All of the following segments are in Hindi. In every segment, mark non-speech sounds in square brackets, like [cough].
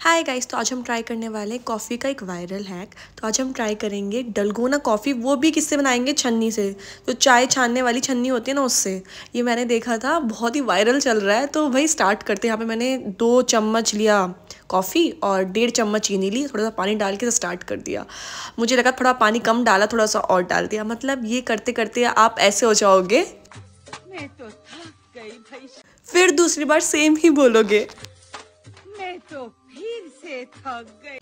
हाय गाइस तो आज हम ट्राई करने वाले हैं कॉफ़ी का एक वायरल हैक तो आज हम ट्राई करेंगे डलगोना कॉफ़ी वो भी किससे बनाएंगे छन्नी से तो चाय छानने वाली छन्नी होती है ना उससे ये मैंने देखा था बहुत ही वायरल चल रहा है तो भाई स्टार्ट करते हैं यहाँ पे मैंने दो चम्मच लिया कॉफ़ी और डेढ़ चम्मच चीनी ली थोड़ा सा पानी डाल के स्टार्ट तो कर दिया मुझे लगा थोड़ा पानी कम डाला थोड़ा सा और डाल दिया मतलब ये करते करते आप ऐसे हो जाओगे फिर दूसरी बार सेम ही बोलोगे तो भी से थक गए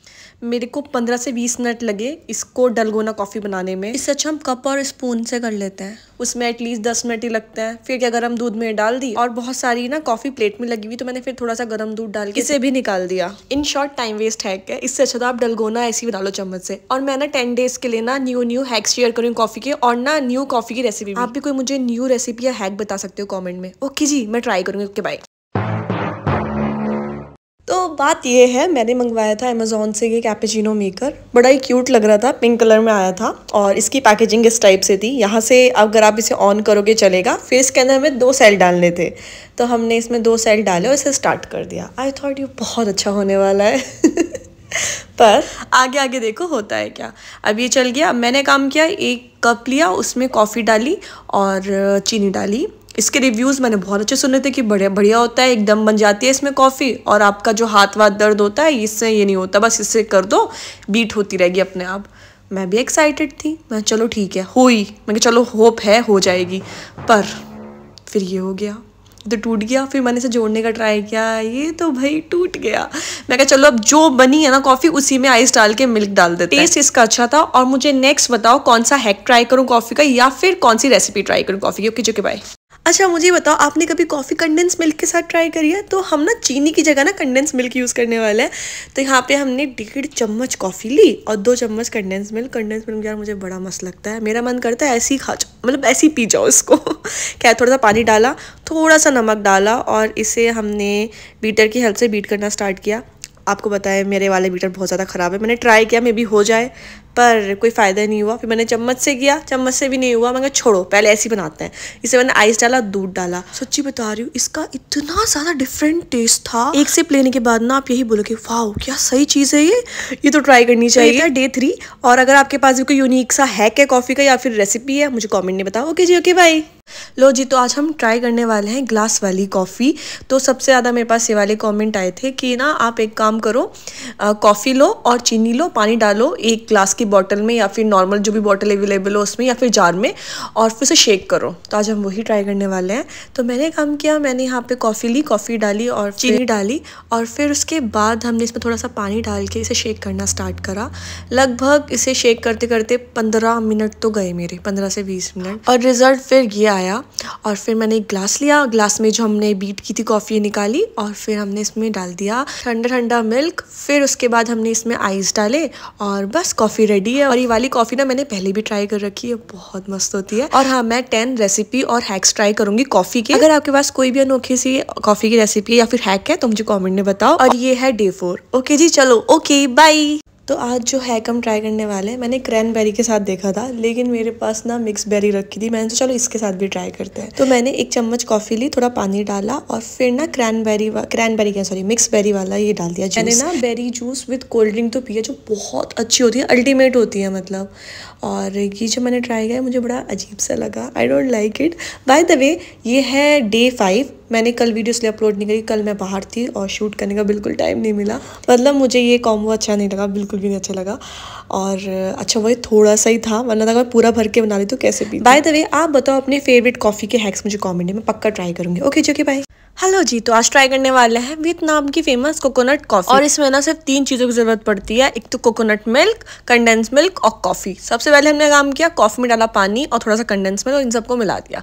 मेरे को 15 से 20 मिनट लगे इसको डलगोना कॉफ़ी बनाने में इससे अच्छा हम कप और स्पून से कर लेते हैं उसमें एटलीस्ट 10 मिनट ही लगते हैं फिर क्या गर्म दूध में डाल दी और बहुत सारी ना कॉफ़ी प्लेट में लगी हुई तो मैंने फिर थोड़ा सा गर्म दूध डाल के इसे भी निकाल दिया इन शॉर्ट टाइम वेस्ट है क्या इससे अच्छा तो आप डलगोना ऐसी बना लो चम्मच से और मैं ना टेन डेज के लिए ना न्यू न्यू हैक्स शेयर करूँ कॉफ़ी के और ना न्यू कॉफ़ी की रेसिपी आप भी कोई मुझे न्यू रेसिपी या हैक बता सकते हो कॉमेंट में ओके जी मैं ट्राई करूँगी ओके बाय बात ये है मैंने मंगवाया था अमेजोन से ये कैपेचिनो मेकर बड़ा ही क्यूट लग रहा था पिंक कलर में आया था और इसकी पैकेजिंग इस टाइप से थी यहाँ से अगर आप इसे ऑन करोगे चलेगा फिर इसके अंदर हमें दो सेल डालने थे तो हमने इसमें दो सेल डाले और इसे स्टार्ट कर दिया आई थॉट ये बहुत अच्छा होने वाला है [laughs] पर आगे आगे देखो होता है क्या अब ये चल गया मैंने काम किया एक कप लिया उसमें कॉफ़ी डाली और चीनी डाली इसके रिव्यूज़ मैंने बहुत अच्छे सुने थे कि बढ़िया बढ़िया होता है एकदम बन जाती है इसमें कॉफ़ी और आपका जो हाथ वाथ दर्द होता है इससे ये नहीं होता बस इससे कर दो बीट होती रहेगी अपने आप मैं भी एक्साइटेड थी मैं चलो ठीक है हो ही मैं चलो होप है हो जाएगी पर फिर ये हो गया तो टूट गया फिर मैंने इसे जोड़ने का ट्राई किया ये तो भाई टूट गया मैं कहा चलो अब जो बनी है ना कॉफ़ी उसी में आइस डाल के मिल्क डाल देते टेस्ट इसका अच्छा था और मुझे नेक्स्ट बताओ कौन सा हैक ट्राई करूँ कॉफ़ी का या फिर कौन सी रेसिपी ट्राई करूँ कॉफ़ी की ओके चुके के बाय अच्छा मुझे बताओ आपने कभी कॉफ़ी कंडेंस मिल्क के साथ ट्राई करी है तो हम ना चीनी की जगह ना कंडेंस मिल्क यूज़ करने वाले हैं तो यहाँ पे हमने डेढ़ चम्मच कॉफ़ी ली और दो चम्मच कंडेंस मिल्क कंडेंस मिल्क यार मुझे बड़ा मस्त लगता है मेरा मन करता है ऐसे ही खा जाओ मतलब ऐसे ही पी जाओ इसको [laughs] क्या थोड़ा सा पानी डाला थोड़ा सा नमक डाला और इसे हमने बीटर की हेल्प से बीट करना स्टार्ट किया आपको बताया मेरे वाले बीटर बहुत ज़्यादा ख़राब है मैंने ट्राई किया मे भी हो जाए पर कोई फ़ायदा नहीं हुआ फिर मैंने चम्मच से किया चम्मच से भी नहीं हुआ मैंने छोड़ो पहले ऐसे ही बनाते हैं इसे मैंने आइस डाला दूध डाला सच्ची बता रही हूँ इसका इतना ज़्यादा डिफरेंट टेस्ट था एक सिप लेने के बाद ना आप यही बोलोगे वाह क्या सही चीज़ है ये ये तो ट्राई करनी तो चाहिए डे थ्री और अगर आपके पास भी कोई यूनिक सा हैक है कॉफ़ी का या फिर रेसिपी है मुझे कॉमेंट नहीं बताओ ओके जी ओके बाई लो जी तो आज हम ट्राई करने वाले हैं ग्लास वाली कॉफ़ी तो सबसे ज़्यादा मेरे पास ये वाले कमेंट आए थे कि ना आप एक काम करो कॉफ़ी लो और चीनी लो पानी डालो एक ग्लास की बॉटल में या फिर नॉर्मल जो भी बॉटल अवेलेबल हो उसमें या फिर जार में और फिर उसे शेक करो तो आज हम वही ट्राई करने वाले हैं तो मैंने काम किया मैंने यहाँ पे कॉफ़ी ली कॉफ़ी डाली और चीनी डाली और फिर उसके बाद हमने इसमें थोड़ा सा पानी डाल के इसे शेक करना स्टार्ट करा लगभग इसे शेक करते करते पंद्रह मिनट तो गए मेरे पंद्रह से बीस मिनट और रिज़ल्ट फिर ये आया और फिर मैंने एक ग्लास लिया ग्लास में जो हमने बीट की थी कॉफ़ी निकाली और फिर हमने इसमें डाल दिया ठंडा ठंडा मिल्क फिर फिर उसके बाद हमने इसमें आइस डाले और बस कॉफ़ी रेडी है और ये वाली कॉफ़ी ना मैंने पहले भी ट्राई कर रखी है बहुत मस्त होती है और हाँ मैं टेन रेसिपी और हैक्स ट्राई करूंगी कॉफ़ी की अगर आपके पास कोई भी अनोखी सी कॉफ़ी की रेसिपी या फिर हैक है तो मुझे कॉमेंट में बताओ और ये है डे फोर ओके जी चलो ओके बाई तो आज जो है कम ट्राई करने वाले हैं मैंने क्रैनबेरी के साथ देखा था लेकिन मेरे पास ना मिक्स बेरी रखी थी मैंने सोचा चलो इसके साथ भी ट्राई करते हैं तो मैंने एक चम्मच कॉफ़ी ली थोड़ा पानी डाला और फिर ना क्रैनबेरी क्रैनबेरी क्या सॉरी मिक्स बेरी वाला ये डाल दिया मैंने ना berry juice with cold drink तो पिया जो बहुत अच्छी होती है अल्टीमेट होती है मतलब और ये जो मैंने ट्राई किया मुझे बड़ा अजीब सा लगा I don't like it by the way ये है डे फाइव मैंने कल वीडियो इसलिए अपलोड नहीं करी कल मैं बाहर थी और शूट करने का बिल्कुल टाइम नहीं मिला मतलब मुझे ये कॉम्बो अच्छा नहीं लगा बिल्कुल भी नहीं अच्छा लगा और अच्छा वही थोड़ा सा ही था वरना तो अगर पूरा भर के बना ली तो कैसे भी बाय द वे आप बताओ अपने फेवरेट कॉफ़ी के हैक्स मुझे कॉमेंट में पक्का ट्राई करूँगी ओके जो कि बाय हेलो जी तो आज ट्राई करने वाले हैं वियतनाम की फेमस कोकोनट कॉफ़ी और इसमें ना सिर्फ तीन चीज़ों की ज़रूरत पड़ती है एक तो कोकोनट मिल्क कंडेंस मिल्क और कॉफ़ी सबसे पहले हमने काम किया कॉफ़ी में डाला पानी और थोड़ा सा कंडेंस मिल्क और इन सबको मिला दिया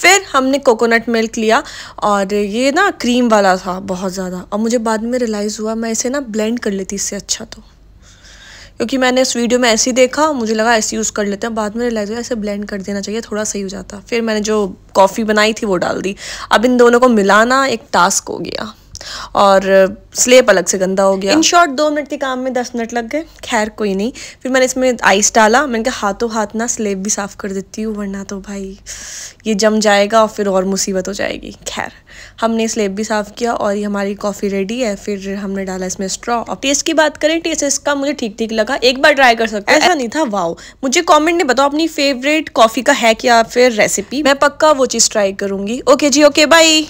फिर हमने कोकोनट मिल्क लिया और ये ना क्रीम वाला था बहुत ज़्यादा और मुझे बाद में रियलाइज़ हुआ मैं इसे ना ब्लेंड कर लेती इससे अच्छा तो क्योंकि मैंने इस वीडियो में ऐसे ही देखा मुझे लगा ऐसे यूज़ कर लेते हैं बाद में रिलाइज हुआ ऐसे ब्लेंड कर देना चाहिए थोड़ा सही हो जाता फिर मैंने जो कॉफ़ी बनाई थी वो डाल दी अब इन दोनों को मिलाना एक टास्क हो गया और स्लेप अलग से गंदा हो गया इन शॉर्ट दो मिनट के काम में दस मिनट लग गए खैर कोई नहीं फिर मैंने इसमें आइस डाला मैंने कहा हाथों हाथ ना स्लेब भी साफ़ कर देती हूँ वरना तो भाई ये जम जाएगा और फिर और मुसीबत हो जाएगी खैर हमने स्लेब भी साफ़ किया और ये हमारी कॉफ़ी रेडी है फिर हमने डाला इसमें स्ट्रॉ और टेस्ट की बात करें टेस्ट इसका मुझे ठीक ठीक लगा एक बार ट्राई कर सकते ऐसा नहीं था वाओ मुझे कॉमेंट में बताओ अपनी फेवरेट कॉफ़ी का है क्या फिर रेसिपी मैं पक्का वो चीज़ ट्राई करूँगी ओके जी ओके बाई